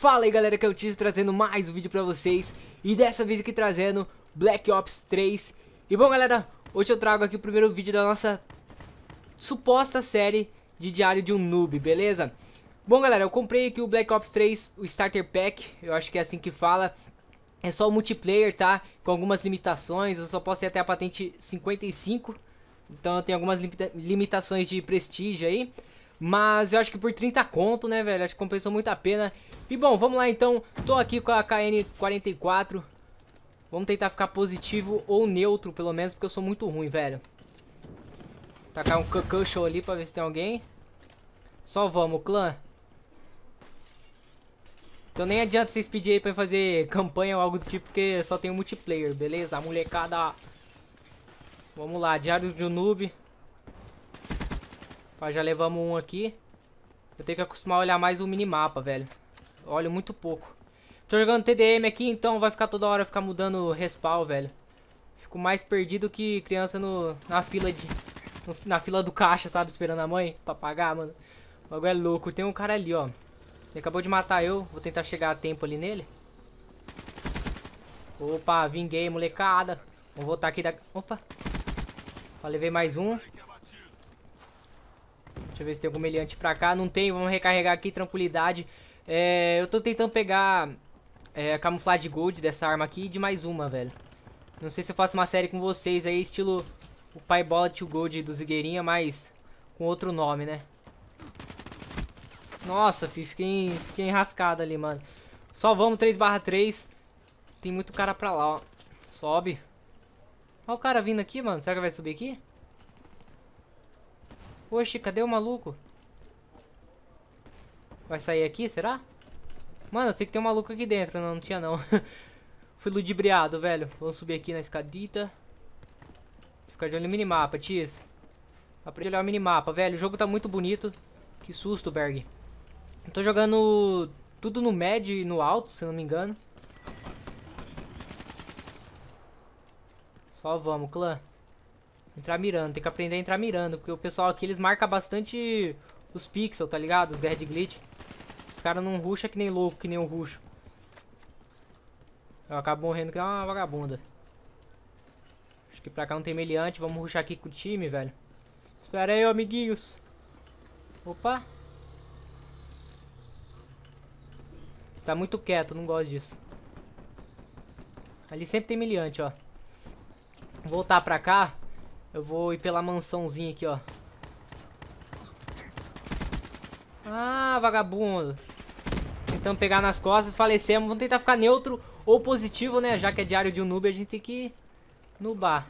Fala aí galera que eu é Tiz trazendo mais um vídeo pra vocês E dessa vez aqui trazendo Black Ops 3 E bom galera, hoje eu trago aqui o primeiro vídeo da nossa suposta série de diário de um noob, beleza? Bom galera, eu comprei aqui o Black Ops 3, o Starter Pack, eu acho que é assim que fala É só o multiplayer, tá? Com algumas limitações, eu só posso ir até a patente 55 Então eu tenho algumas limitações de prestígio aí mas eu acho que por 30 conto, né, velho? Acho que compensou muito a pena. E bom, vamos lá então. Tô aqui com a KN-44. Vamos tentar ficar positivo ou neutro, pelo menos, porque eu sou muito ruim, velho. Tacar tá um Kukusho ali pra ver se tem alguém. Só vamos, clã. Então nem adianta vocês pedirem aí pra fazer campanha ou algo do tipo, porque só tem um multiplayer, beleza? A molecada... Vamos lá, diário de um noob. Pá, já levamos um aqui. Eu tenho que acostumar a olhar mais o minimapa, velho. Olha, olho muito pouco. Tô jogando TDM aqui, então vai ficar toda hora ficar mudando respawn, velho. Fico mais perdido que criança no, na fila de... No, na fila do caixa, sabe? Esperando a mãe pra pagar, mano. O bagulho é louco. Tem um cara ali, ó. Ele acabou de matar eu. Vou tentar chegar a tempo ali nele. Opa, vinguei, molecada. Vou voltar aqui da... Opa. Ó, levei mais um. Deixa eu ver se tem algum meliante pra cá. Não tem, vamos recarregar aqui, tranquilidade. É, eu tô tentando pegar é, a camuflagem gold dessa arma aqui e de mais uma, velho. Não sei se eu faço uma série com vocês aí, estilo o pai bola to gold do Zigueirinha, mas com outro nome, né? Nossa, fi, fiquei, fiquei enrascado ali, mano. Só vamos 3 barra 3. Tem muito cara pra lá, ó. Sobe. Olha o cara vindo aqui, mano. Será que vai subir aqui? Oxe, cadê o maluco? Vai sair aqui, será? Mano, eu sei que tem um maluco aqui dentro. Não, não tinha não. Fui ludibriado, velho. Vamos subir aqui na escadita. Ficar de olho no minimapa, tis. Aprende a olhar o minimapa, velho. O jogo tá muito bonito. Que susto, Berg. Eu tô jogando tudo no médio e no alto, se não me engano. Só vamos, clã. Entrar mirando. Tem que aprender a entrar mirando. Porque o pessoal aqui, eles marcam bastante os pixels, tá ligado? Os guerra de glitch caras não ruxa que nem louco, que nem o ruxo. Eu acabo morrendo que é uma vagabunda. Acho que pra cá não tem meliante. Vamos ruxar aqui com o time, velho. Espera aí, amiguinhos. Opa. Está muito quieto, não gosto disso. Ali sempre tem meliante, ó. Voltar pra cá. Eu vou ir pela mansãozinha aqui, ó. Ah, vagabundo tentando pegar nas costas, falecemos. Vamos tentar ficar neutro ou positivo, né? Já que é diário de um noob, a gente tem que nubar.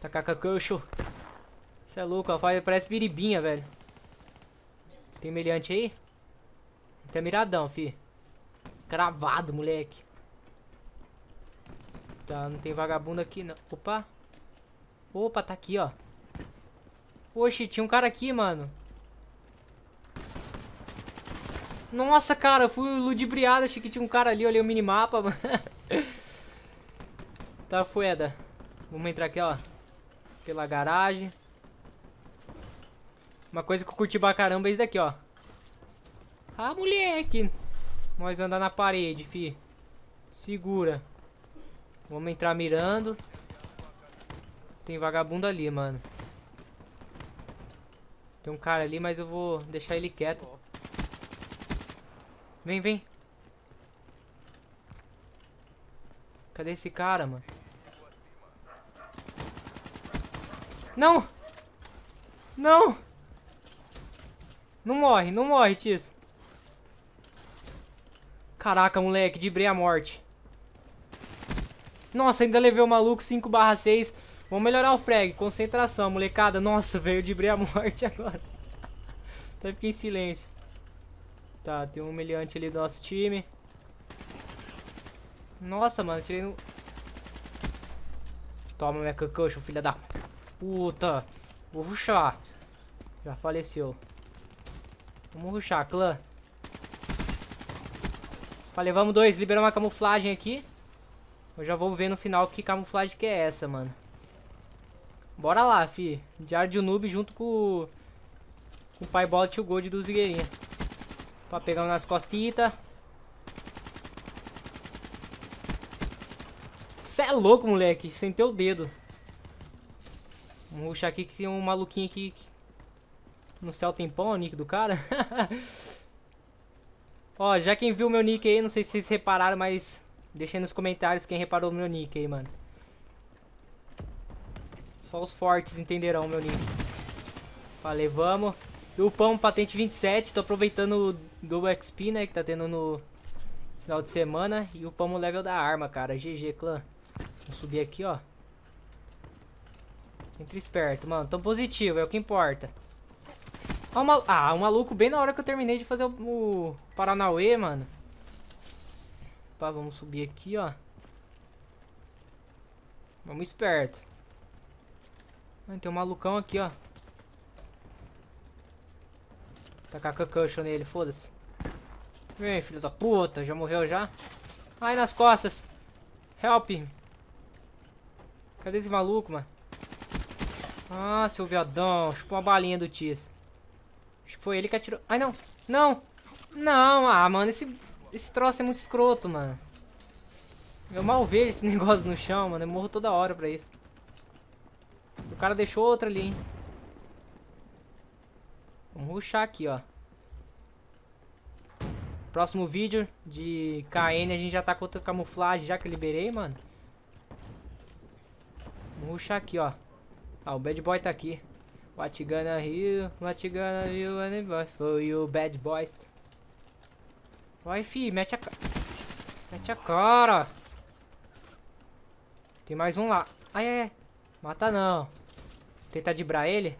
Takakakusho. Isso é louco, ó. parece biribinha, velho. Tem meliante aí? Tem miradão, fi. Cravado, moleque. Tá, não tem vagabundo aqui, não. Opa. Opa, tá aqui, ó. Oxe, tinha um cara aqui, mano. Nossa, cara, fui ludibriado. Achei que tinha um cara ali. Olhei o minimapa. tá, fueda. Vamos entrar aqui, ó. Pela garagem. Uma coisa que eu curti pra caramba é isso daqui, ó. Ah, moleque. Nós andar na parede, fi. Segura. Vamos entrar mirando. Tem vagabundo ali, mano. Tem um cara ali, mas eu vou deixar ele quieto. Vem, vem. Cadê esse cara, mano? Não! Não! Não morre, não morre, tio. Caraca, moleque, debrei a morte. Nossa, ainda levei o maluco 5 barra 6. Vamos melhorar o frag. Concentração, molecada. Nossa, velho, debrei a morte agora. Até fiquei em silêncio. Tá, tem um humilhante ali do nosso time. Nossa, mano, tirei no... Toma minha cacucha, filha da puta. Vou ruxar. Já faleceu. Vamos ruxar, clã. Falei, vamos dois. Liberou uma camuflagem aqui. Eu já vou ver no final que camuflagem que é essa, mano. Bora lá, fi. Diário de um noob junto com... Com o pai bola e o gold do Zigueirinha. Pra pegar nas costitas. Cê é louco, moleque. Sem teu dedo. Vamos ruxar aqui que tem um maluquinho aqui. No céu tem pão, o nick do cara. Ó, já quem viu meu nick aí, não sei se vocês repararam, mas... Deixa aí nos comentários quem reparou meu nick aí, mano. Só os fortes entenderão meu nick. Falei, vamos. E o pão, patente 27. Tô aproveitando do XP, né, que tá tendo no final de semana. E upamos o level da arma, cara. GG, clã. Vamos subir aqui, ó. Entra esperto, mano. Tão positivo, é o que importa. Ó, Ah, o um maluco bem na hora que eu terminei de fazer o, o Paranauê, mano. Opa, vamos subir aqui, ó. Vamos esperto. Mano, tem um malucão aqui, ó. Tacar Concussion nele, foda-se. Vem, filho da puta, já morreu já. Ai, nas costas. Help. Cadê esse maluco, mano? Ah, seu viadão. Chupou uma balinha do Tias. Acho que foi ele que atirou. Ai, não. Não. Não. Ah, mano, esse, esse troço é muito escroto, mano. Eu mal vejo esse negócio no chão, mano. Eu morro toda hora pra isso. O cara deixou outra ali, hein. Vamos ruxar aqui, ó. Próximo vídeo de KN a gente já tá com outra camuflagem já que eu liberei, mano. Vamos ruxar aqui, ó. Ah, o Bad Boy tá aqui. What you gonna hear? What you gonna hear when it for you, bad boys? Vai, fi, mete a cara. Mete a cara. Tem mais um lá. Ai, ai, ai. Mata não. Tentar dibrar ele.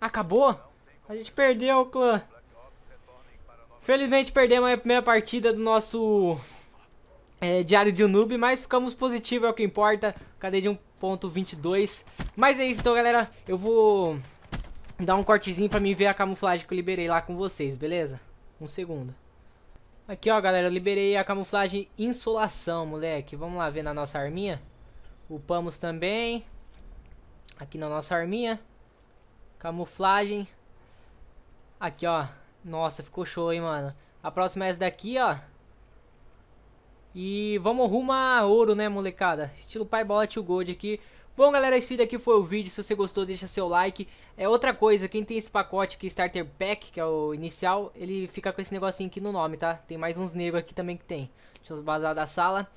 Acabou? A gente perdeu, o clã. Felizmente perdemos a primeira partida do nosso é, Diário de um Noob, mas ficamos positivos, é o que importa. Cadê de 1.22. Mas é isso, então, galera. Eu vou dar um cortezinho pra mim ver a camuflagem que eu liberei lá com vocês, beleza? Um segundo. Aqui, ó, galera. Eu liberei a camuflagem Insolação, moleque. Vamos lá ver na nossa arminha. Upamos também. Aqui na nossa arminha. Camuflagem. Aqui, ó. Nossa, ficou show, hein, mano. A próxima é essa daqui, ó. E vamos rumo a ouro, né, molecada? Estilo pai bola tio gold aqui. Bom, galera, esse daqui foi o vídeo. Se você gostou, deixa seu like. É outra coisa, quem tem esse pacote aqui, Starter Pack, que é o inicial, ele fica com esse negocinho aqui no nome, tá? Tem mais uns negros aqui também que tem. Deixa eu vazar da sala.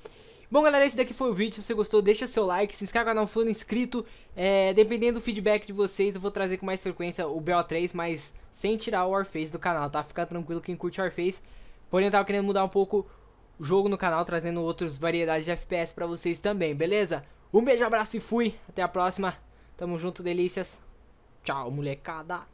Bom, galera, esse daqui foi o vídeo. Se você gostou, deixa seu like, se inscreve no canal for inscrito. É, dependendo do feedback de vocês, eu vou trazer com mais frequência o BO3, mas sem tirar o Warface do canal, tá? Fica tranquilo quem curte Warface. Porém, eu tava querendo mudar um pouco o jogo no canal, trazendo outras variedades de FPS pra vocês também, beleza? Um beijo, abraço e fui. Até a próxima. Tamo junto, delícias. Tchau, molecada.